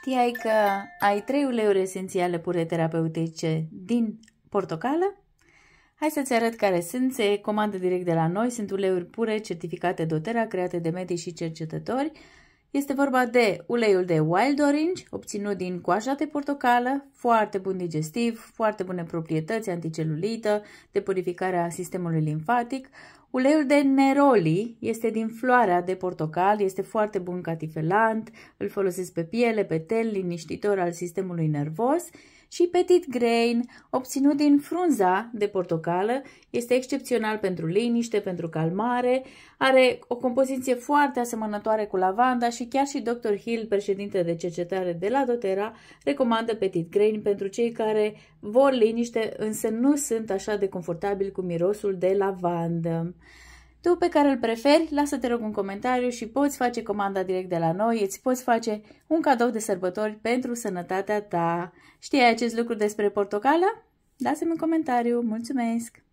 Știai că ai trei uleiuri esențiale pure terapeutice din portocală? Hai să-ți arăt care sunt, se comandă direct de la noi, sunt uleiuri pure certificate doTERRA, create de medici și cercetători. Este vorba de uleiul de Wild Orange, obținut din coaja de portocală, foarte bun digestiv, foarte bune proprietăți, anticelulită, de a sistemului limfatic, Uleiul de neroli este din floarea de portocal, este foarte bun catifelant, îl folosesc pe piele, pe tel, liniștitor al sistemului nervos și petit grain, obținut din frunza de portocală, este excepțional pentru liniște, pentru calmare, are o compoziție foarte asemănătoare cu lavanda și chiar și Dr. Hill, președinte de cercetare de la Dotera, recomandă petit grain pentru cei care vor liniște, însă nu sunt așa de confortabil cu mirosul de lavandă. Tu pe care îl preferi, lasă-te rog un comentariu și poți face comanda direct de la noi, îți poți face un cadou de sărbători pentru sănătatea ta. Știi acest lucru despre portocală? Lasă-mi un comentariu, mulțumesc!